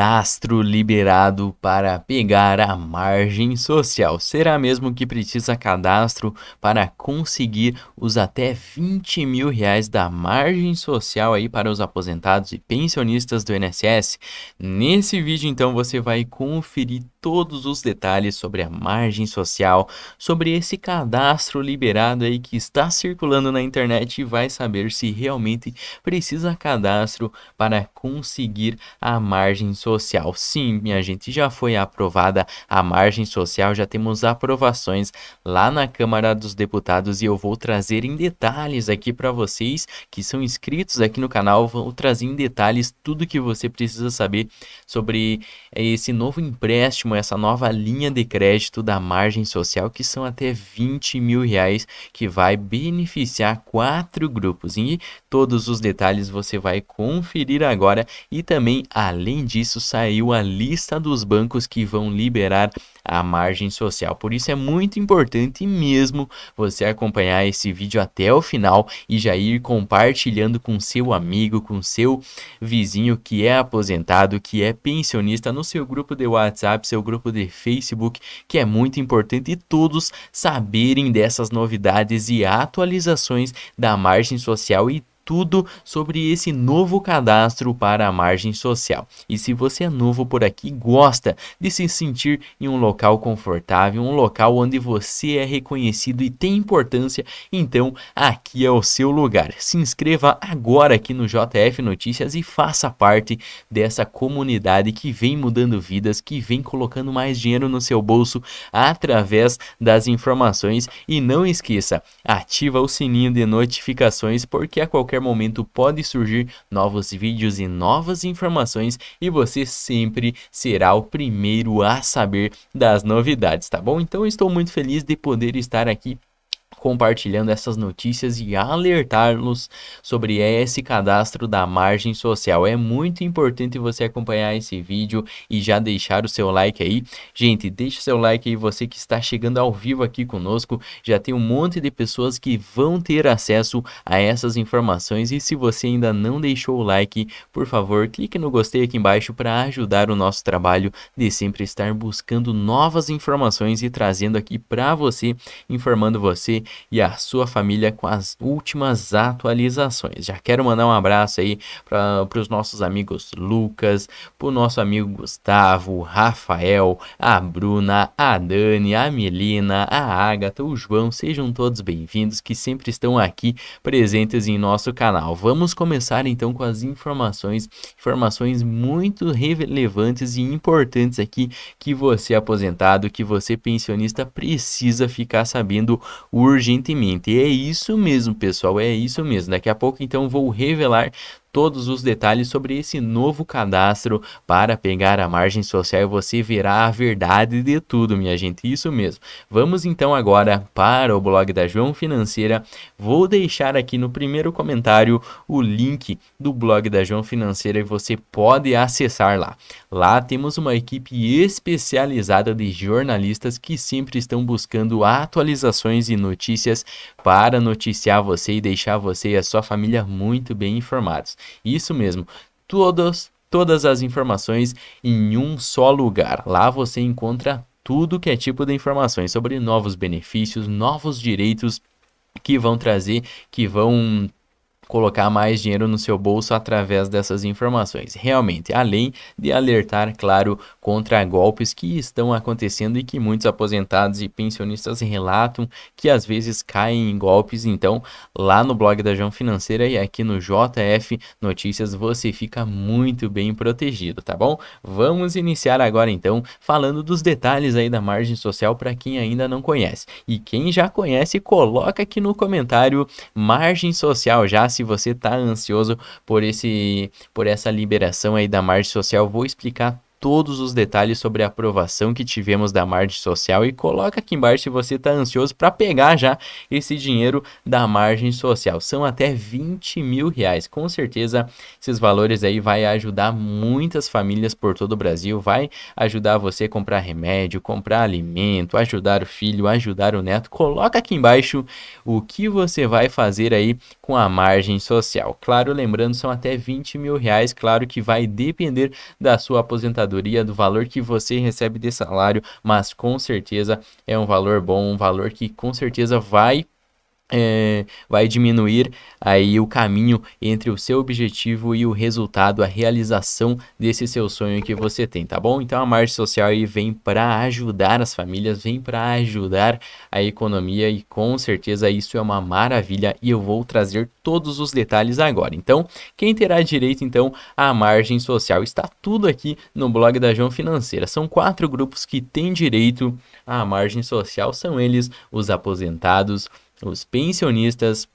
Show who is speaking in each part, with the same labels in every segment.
Speaker 1: cadastro liberado para pegar a margem social. Será mesmo que precisa cadastro para conseguir os até 20 mil reais da margem social aí para os aposentados e pensionistas do INSS? Nesse vídeo então você vai conferir todos os detalhes sobre a margem social, sobre esse cadastro liberado aí que está circulando na internet e vai saber se realmente precisa cadastro para conseguir a margem social. Sim, minha gente, já foi aprovada a margem social, já temos aprovações lá na Câmara dos Deputados e eu vou trazer em detalhes aqui para vocês que são inscritos aqui no canal, vou trazer em detalhes tudo que você precisa saber sobre esse novo empréstimo empréstimo, essa nova linha de crédito da margem social, que são até 20 mil reais, que vai beneficiar quatro grupos. E todos os detalhes você vai conferir agora. E também, além disso, saiu a lista dos bancos que vão liberar a margem social. Por isso é muito importante mesmo você acompanhar esse vídeo até o final e já ir compartilhando com seu amigo, com seu vizinho que é aposentado, que é pensionista, no seu grupo de WhatsApp, seu grupo de Facebook, que é muito importante todos saberem dessas novidades e atualizações da margem social e tudo sobre esse novo cadastro para a margem social. E se você é novo por aqui gosta de se sentir em um local confortável, um local onde você é reconhecido e tem importância, então aqui é o seu lugar. Se inscreva agora aqui no JF Notícias e faça parte dessa comunidade que vem mudando vidas, que vem colocando mais dinheiro no seu bolso através das informações e não esqueça, ativa o sininho de notificações porque a qualquer qualquer momento pode surgir novos vídeos e novas informações e você sempre será o primeiro a saber das novidades, tá bom? Então estou muito feliz de poder estar aqui compartilhando essas notícias e alertar nos sobre esse cadastro da margem social. É muito importante você acompanhar esse vídeo e já deixar o seu like aí. Gente, deixa o seu like aí, você que está chegando ao vivo aqui conosco. Já tem um monte de pessoas que vão ter acesso a essas informações e se você ainda não deixou o like, por favor, clique no gostei aqui embaixo para ajudar o nosso trabalho de sempre estar buscando novas informações e trazendo aqui para você, informando você e a sua família com as últimas atualizações. Já quero mandar um abraço aí para os nossos amigos Lucas, para o nosso amigo Gustavo, Rafael, a Bruna, a Dani, a Melina, a Agatha, o João, sejam todos bem-vindos que sempre estão aqui presentes em nosso canal. Vamos começar então com as informações, informações muito relevantes e importantes aqui que você aposentado, que você pensionista precisa ficar sabendo urgentemente. E é isso mesmo, pessoal, é isso mesmo. Daqui a pouco, então, vou revelar todos os detalhes sobre esse novo cadastro para pegar a margem social e você verá a verdade de tudo, minha gente. Isso mesmo. Vamos então agora para o blog da João Financeira. Vou deixar aqui no primeiro comentário o link do blog da João Financeira e você pode acessar lá. Lá temos uma equipe especializada de jornalistas que sempre estão buscando atualizações e notícias para noticiar você e deixar você e a sua família muito bem informados. Isso mesmo. Todas, todas as informações em um só lugar. Lá você encontra tudo que é tipo de informações sobre novos benefícios, novos direitos que vão trazer, que vão colocar mais dinheiro no seu bolso através dessas informações. Realmente, além de alertar, claro, contra golpes que estão acontecendo e que muitos aposentados e pensionistas relatam que às vezes caem em golpes. Então, lá no blog da João Financeira e aqui no JF Notícias você fica muito bem protegido, tá bom? Vamos iniciar agora então falando dos detalhes aí da margem social para quem ainda não conhece. E quem já conhece, coloca aqui no comentário margem social já se se você está ansioso por esse por essa liberação aí da margem social, vou explicar todos os detalhes sobre a aprovação que tivemos da margem social e coloca aqui embaixo se você está ansioso para pegar já esse dinheiro da margem social. São até 20 mil reais. Com certeza esses valores aí vai ajudar muitas famílias por todo o Brasil, vai ajudar você a comprar remédio, comprar alimento, ajudar o filho, ajudar o neto. Coloca aqui embaixo o que você vai fazer aí com a margem social. Claro, lembrando, são até 20 mil reais. Claro que vai depender da sua aposentadoria aposentadoria, do valor que você recebe de salário, mas com certeza é um valor bom, um valor que com certeza vai é, vai diminuir aí o caminho entre o seu objetivo e o resultado, a realização desse seu sonho que você tem, tá bom? Então a margem social aí vem para ajudar as famílias, vem para ajudar a economia e com certeza isso é uma maravilha e eu vou trazer todos os detalhes agora. Então, quem terá direito então à margem social? Está tudo aqui no blog da João Financeira. São quatro grupos que têm direito à margem social, são eles os aposentados, os pensionistas,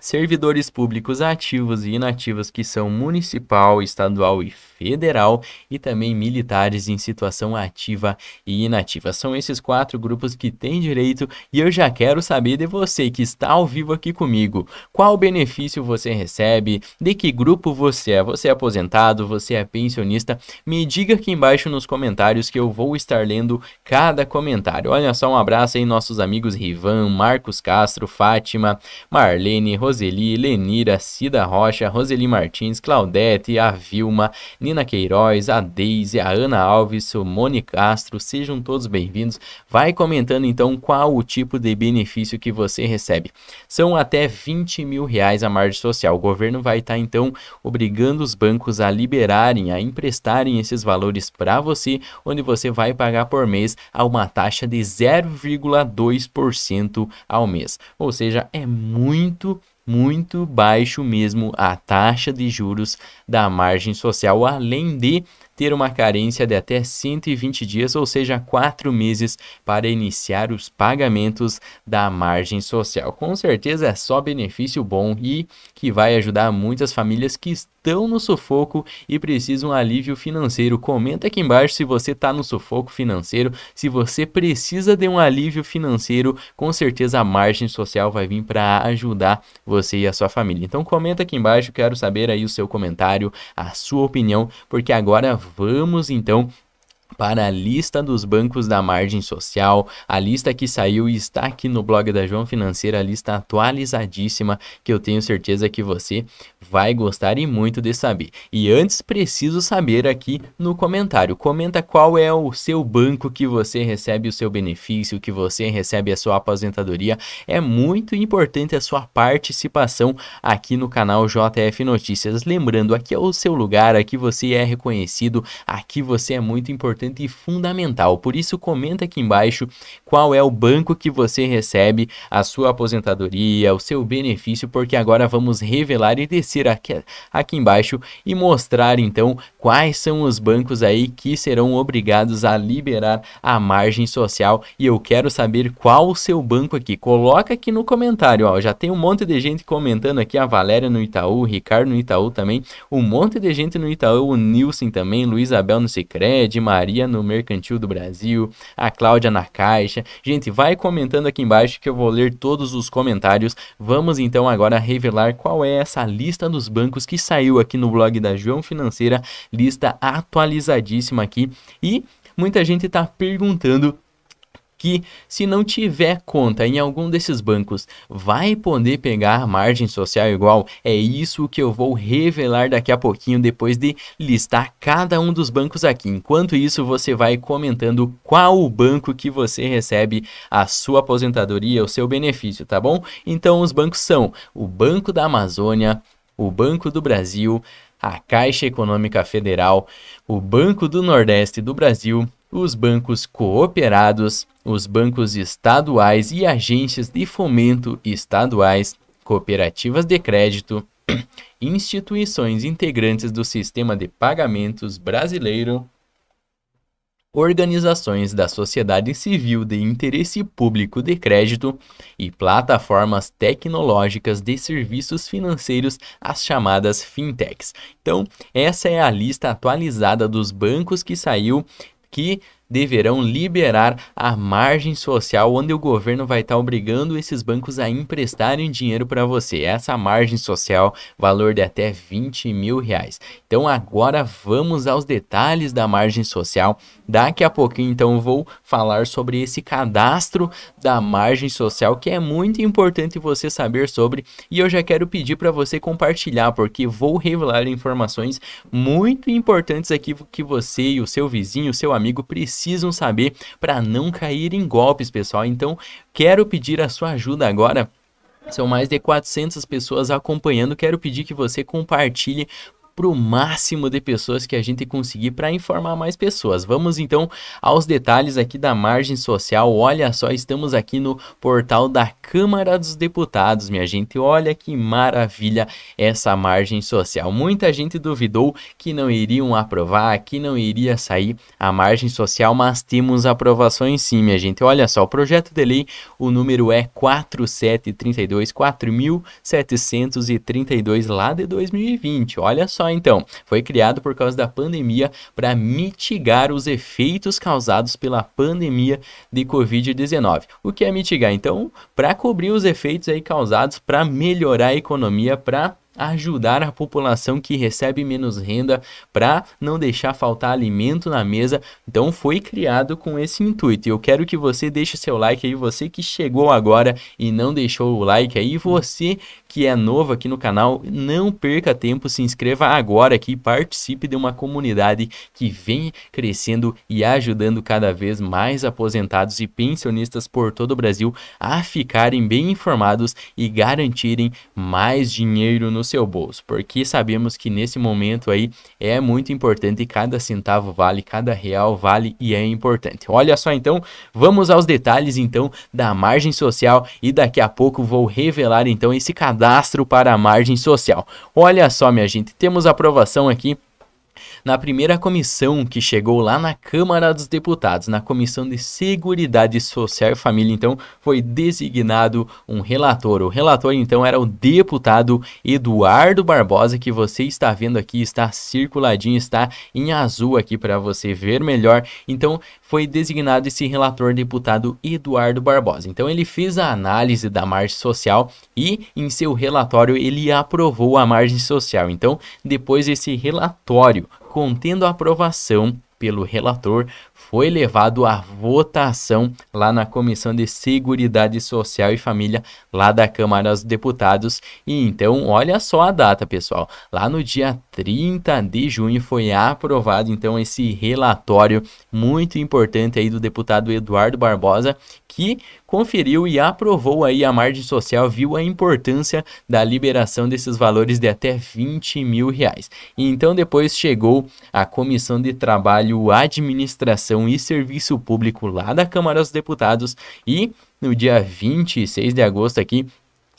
Speaker 1: servidores públicos ativos e inativos que são municipal, estadual e Federal e também militares em situação ativa e inativa. São esses quatro grupos que têm direito e eu já quero saber de você que está ao vivo aqui comigo. Qual benefício você recebe? De que grupo você é? Você é aposentado? Você é pensionista? Me diga aqui embaixo nos comentários que eu vou estar lendo cada comentário. Olha só, um abraço aí nossos amigos Rivan, Marcos Castro, Fátima, Marlene, Roseli, Lenira, Cida Rocha, Roseli Martins, Claudete, a Vilma, Nina Ana Queiroz, a Deise, a Ana Alves, o Moni Castro, sejam todos bem-vindos. Vai comentando então qual o tipo de benefício que você recebe. São até 20 mil reais a margem social. O governo vai estar tá, então obrigando os bancos a liberarem, a emprestarem esses valores para você, onde você vai pagar por mês a uma taxa de 0,2% ao mês. Ou seja, é muito muito baixo mesmo a taxa de juros da margem social, além de ter uma carência de até 120 dias, ou seja, 4 meses, para iniciar os pagamentos da margem social. Com certeza é só benefício bom e que vai ajudar muitas famílias que estão no sufoco e precisam de um alívio financeiro. Comenta aqui embaixo se você está no sufoco financeiro, se você precisa de um alívio financeiro, com certeza a margem social vai vir para ajudar você e a sua família. Então comenta aqui embaixo, quero saber aí o seu comentário, a sua opinião, porque agora vamos então para a lista dos bancos da margem social. A lista que saiu e está aqui no blog da João Financeira, a lista atualizadíssima que eu tenho certeza que você vai gostar e muito de saber. E antes preciso saber aqui no comentário, comenta qual é o seu banco que você recebe o seu benefício, que você recebe a sua aposentadoria. É muito importante a sua participação aqui no canal JF Notícias. Lembrando, aqui é o seu lugar, aqui você é reconhecido, aqui você é muito importante importante e fundamental. Por isso, comenta aqui embaixo qual é o banco que você recebe a sua aposentadoria, o seu benefício, porque agora vamos revelar e descer aqui, aqui embaixo e mostrar então quais são os bancos aí que serão obrigados a liberar a margem social. E eu quero saber qual o seu banco aqui. Coloca aqui no comentário, ó. Já tem um monte de gente comentando aqui, a Valéria no Itaú, o Ricardo no Itaú também, um monte de gente no Itaú, o Nilson também, Luiz Abel no Sicredi, Maria Maria no Mercantil do Brasil, a Cláudia na Caixa. Gente, vai comentando aqui embaixo que eu vou ler todos os comentários. Vamos então agora revelar qual é essa lista dos bancos que saiu aqui no blog da João Financeira, lista atualizadíssima aqui. E muita gente está perguntando que, se não tiver conta em algum desses bancos, vai poder pegar margem social igual? É isso que eu vou revelar daqui a pouquinho, depois de listar cada um dos bancos aqui. Enquanto isso, você vai comentando qual o banco que você recebe a sua aposentadoria, o seu benefício, tá bom? Então, os bancos são o Banco da Amazônia, o Banco do Brasil, a Caixa Econômica Federal, o Banco do Nordeste do Brasil, os bancos cooperados, os bancos estaduais e agências de fomento estaduais, cooperativas de crédito, instituições integrantes do Sistema de Pagamentos Brasileiro organizações da sociedade civil de interesse público de crédito e plataformas tecnológicas de serviços financeiros, as chamadas fintechs. Então, essa é a lista atualizada dos bancos que saiu que deverão liberar a margem social, onde o governo vai estar tá obrigando esses bancos a emprestarem dinheiro para você. Essa margem social, valor de até 20 mil reais. Então agora vamos aos detalhes da margem social. Daqui a pouquinho, então, vou falar sobre esse cadastro da margem social que é muito importante você saber sobre e eu já quero pedir para você compartilhar porque vou revelar informações muito importantes aqui que você e o seu vizinho, o seu amigo precisam saber para não cair em golpes, pessoal. Então, quero pedir a sua ajuda agora. São mais de 400 pessoas acompanhando. Quero pedir que você compartilhe para o máximo de pessoas que a gente conseguir para informar mais pessoas. Vamos então aos detalhes aqui da margem social. Olha só, estamos aqui no portal da Câmara dos Deputados, minha gente. Olha que maravilha essa margem social. Muita gente duvidou que não iriam aprovar, que não iria sair a margem social, mas temos aprovações sim, minha gente. Olha só, o projeto de lei, o número é 4732, 4732 lá de 2020. Olha só só então, foi criado por causa da pandemia para mitigar os efeitos causados pela pandemia de Covid-19. O que é mitigar? Então, para cobrir os efeitos aí causados, para melhorar a economia, para ajudar a população que recebe menos renda para não deixar faltar alimento na mesa. Então foi criado com esse intuito. Eu quero que você deixe seu like aí, você que chegou agora e não deixou o like aí, você que é novo aqui no canal, não perca tempo, se inscreva agora aqui, participe de uma comunidade que vem crescendo e ajudando cada vez mais aposentados e pensionistas por todo o Brasil a ficarem bem informados e garantirem mais dinheiro no seu bolso, porque sabemos que nesse momento aí é muito importante e cada centavo vale, cada real vale e é importante. Olha só então, vamos aos detalhes então da margem social e daqui a pouco vou revelar então esse cadastro para a margem social. Olha só, minha gente, temos aprovação aqui na primeira comissão que chegou lá na Câmara dos Deputados, na Comissão de Seguridade Social e Família, então foi designado um relator. O relator então era o deputado Eduardo Barbosa que você está vendo aqui, está circuladinho, está em azul aqui para você ver melhor. Então foi designado esse relator deputado Eduardo Barbosa. Então ele fez a análise da margem social e em seu relatório ele aprovou a margem social. Então depois esse relatório contendo a aprovação pelo relator, foi levado à votação lá na Comissão de Seguridade Social e Família, lá da Câmara dos Deputados. E então, olha só a data, pessoal. Lá no dia 30 de junho foi aprovado então esse relatório muito importante aí do deputado Eduardo Barbosa, que conferiu e aprovou aí a margem social, viu a importância da liberação desses valores de até 20 mil reais. E então depois chegou a Comissão de Trabalho, Administração e Serviço Público lá da Câmara dos Deputados e no dia 26 de agosto aqui,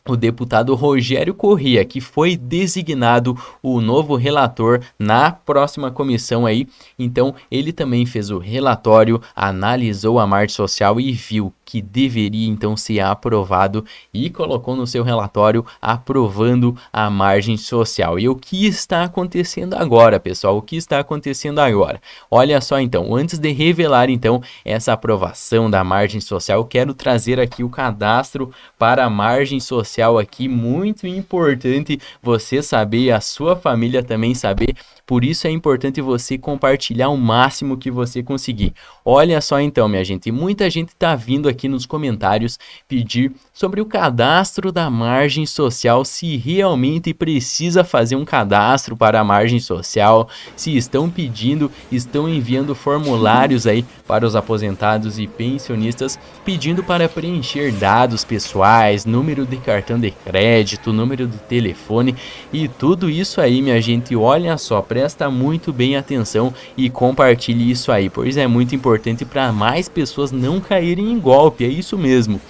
Speaker 1: o deputado Rogério Corrêa, que foi designado o novo relator na próxima comissão aí. Então, ele também fez o relatório, analisou a margem social e viu que deveria então ser aprovado e colocou no seu relatório aprovando a margem social. E o que está acontecendo agora, pessoal? O que está acontecendo agora? Olha só então, antes de revelar então essa aprovação da margem social, quero trazer aqui o cadastro para a margem social social aqui muito importante você saber, a sua família também saber. Por isso é importante você compartilhar o máximo que você conseguir. Olha só então, minha gente, muita gente está vindo aqui nos comentários pedir sobre o cadastro da margem social, se realmente precisa fazer um cadastro para a margem social, se estão pedindo, estão enviando formulários aí para os aposentados e pensionistas pedindo para preencher dados pessoais, número de cartão cartão de crédito, número do telefone e tudo isso aí, minha gente. Olha só, presta muito bem atenção e compartilhe isso aí, pois é muito importante para mais pessoas não caírem em golpe. É isso mesmo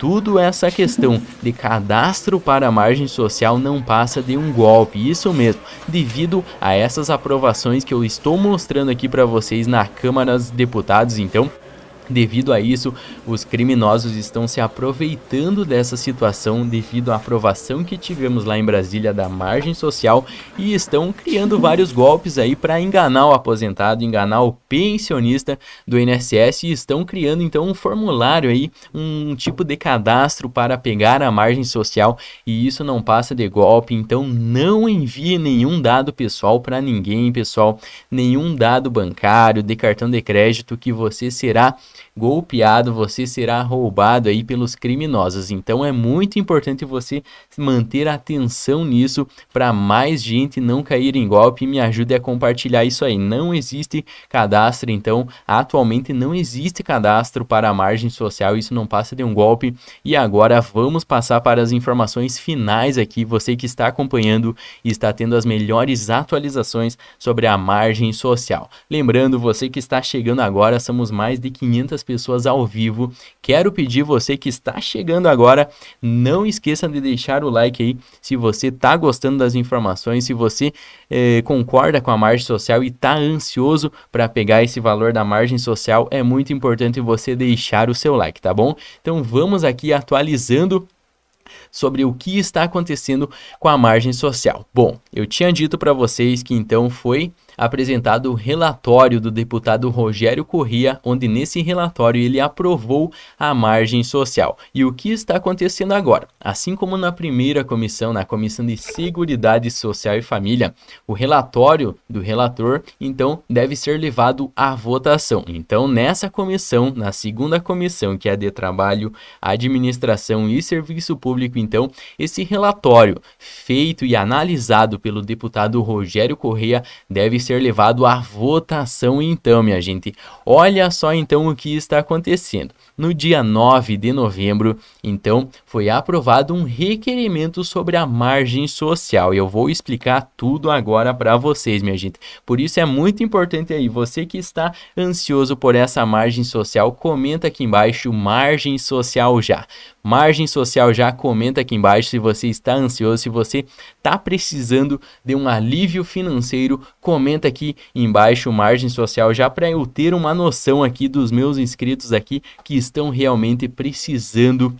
Speaker 1: tudo essa questão de cadastro para a margem social não passa de um golpe, isso mesmo, devido a essas aprovações que eu estou mostrando aqui para vocês na Câmara dos Deputados, então Devido a isso, os criminosos estão se aproveitando dessa situação devido à aprovação que tivemos lá em Brasília da margem social e estão criando vários golpes aí para enganar o aposentado, enganar o pensionista do INSS e estão criando então um formulário aí, um tipo de cadastro para pegar a margem social e isso não passa de golpe, então não envie nenhum dado pessoal para ninguém, pessoal, nenhum dado bancário, de cartão de crédito que você será golpeado, você será roubado aí pelos criminosos. Então é muito importante você manter atenção nisso para mais gente não cair em golpe. Me ajude a compartilhar isso aí. Não existe cadastro, então atualmente não existe cadastro para a margem social, isso não passa de um golpe. E agora vamos passar para as informações finais aqui. Você que está acompanhando e está tendo as melhores atualizações sobre a margem social. Lembrando, você que está chegando agora, somos mais de 500 Muitas pessoas ao vivo. Quero pedir você que está chegando agora, não esqueça de deixar o like aí se você está gostando das informações, se você eh, concorda com a margem social e está ansioso para pegar esse valor da margem social, é muito importante você deixar o seu like, tá bom? Então vamos aqui atualizando sobre o que está acontecendo com a margem social. Bom, eu tinha dito para vocês que então foi apresentado o relatório do deputado Rogério Corrêa, onde nesse relatório ele aprovou a margem social. E o que está acontecendo agora? Assim como na primeira comissão, na comissão de Seguridade Social e Família, o relatório do relator então deve ser levado à votação. Então, nessa comissão, na segunda comissão, que é de Trabalho, Administração e Serviço Público então, esse relatório, feito e analisado pelo deputado Rogério Correia, deve ser levado à votação então, minha gente. Olha só então o que está acontecendo no dia 9 de novembro. Então, foi aprovado um requerimento sobre a margem social e eu vou explicar tudo agora para vocês, minha gente. Por isso é muito importante aí, você que está ansioso por essa margem social, comenta aqui embaixo margem social já. Margem social já comenta aqui embaixo se você está ansioso, se você está precisando de um alívio financeiro, comenta aqui embaixo margem social já para eu ter uma noção aqui dos meus inscritos aqui que estão estão realmente precisando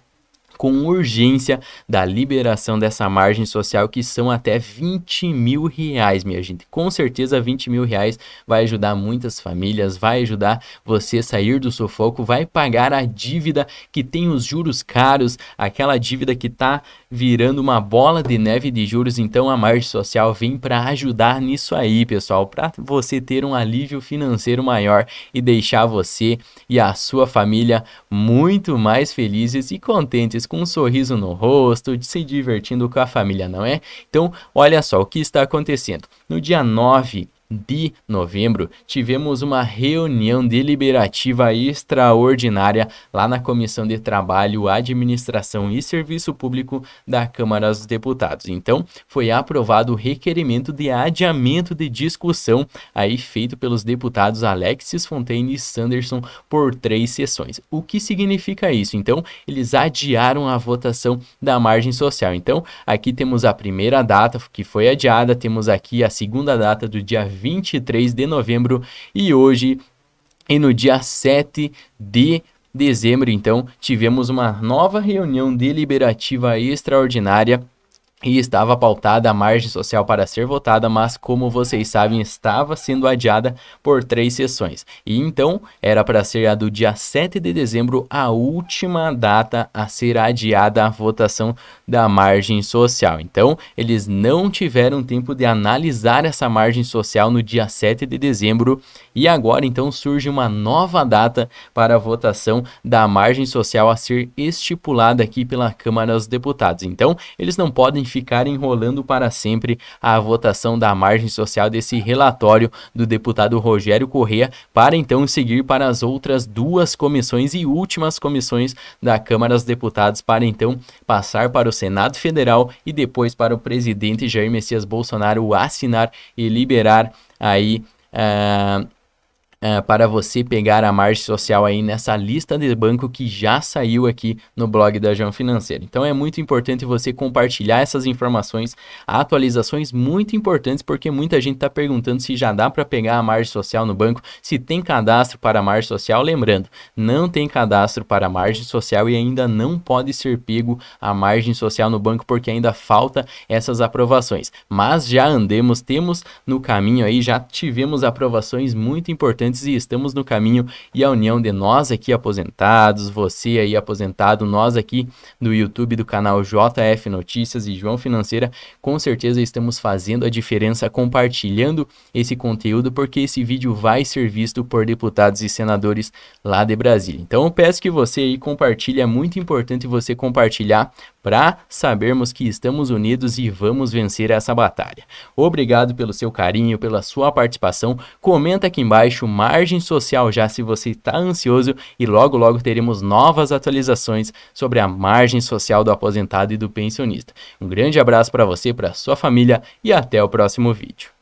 Speaker 1: com urgência da liberação dessa margem social que são até 20 mil reais, minha gente. Com certeza 20 mil reais vai ajudar muitas famílias, vai ajudar você a sair do sufoco, vai pagar a dívida que tem os juros caros, aquela dívida que está virando uma bola de neve de juros. Então a margem social vem para ajudar nisso aí, pessoal, para você ter um alívio financeiro maior e deixar você e a sua família muito mais felizes e contentes, com um sorriso no rosto, se divertindo com a família, não é? Então, olha só o que está acontecendo. No dia 9 de novembro, tivemos uma reunião deliberativa extraordinária lá na Comissão de Trabalho, Administração e Serviço Público da Câmara dos Deputados. Então, foi aprovado o requerimento de adiamento de discussão aí feito pelos deputados Alexis Fontaine e Sanderson por três sessões. O que significa isso? Então, eles adiaram a votação da margem social. Então, aqui temos a primeira data que foi adiada, temos aqui a segunda data do dia 23 de novembro e hoje e no dia 7 de dezembro, então, tivemos uma nova reunião deliberativa extraordinária e estava pautada a margem social para ser votada, mas como vocês sabem, estava sendo adiada por três sessões. E então era para ser a do dia 7 de dezembro a última data a ser adiada a votação da margem social. Então, eles não tiveram tempo de analisar essa margem social no dia 7 de dezembro e agora então surge uma nova data para a votação da margem social a ser estipulada aqui pela Câmara dos Deputados. Então, eles não podem ficar enrolando para sempre a votação da margem social desse relatório do deputado Rogério Correa, para então seguir para as outras duas comissões e últimas comissões da Câmara dos Deputados, para então passar para o Senado Federal e depois para o presidente Jair Messias Bolsonaro assinar e liberar aí. Uh, uh, para você pegar a margem social aí nessa lista de banco que já saiu aqui no blog da Jão Financeira. Então é muito importante você compartilhar essas informações, atualizações muito importantes, porque muita gente está perguntando se já dá para pegar a margem social no banco, se tem cadastro para a margem social. Lembrando, não tem cadastro para a margem social e ainda não pode ser pego a margem social no banco, porque ainda falta essas aprovações. Mas já andemos, temos no caminho aí, já tivemos aprovações muito importantes estudantes e estamos no caminho e a união de nós aqui aposentados, você aí aposentado, nós aqui no YouTube do canal JF Notícias e João Financeira, com certeza estamos fazendo a diferença compartilhando esse conteúdo porque esse vídeo vai ser visto por deputados e senadores lá de Brasília. Então eu peço que você aí compartilhe, é muito importante você compartilhar para sabermos que estamos unidos e vamos vencer essa batalha. Obrigado pelo seu carinho, pela sua participação. Comenta aqui embaixo margem social já se você está ansioso e logo logo teremos novas atualizações sobre a margem social do aposentado e do pensionista. Um grande abraço para você, para sua família e até o próximo vídeo.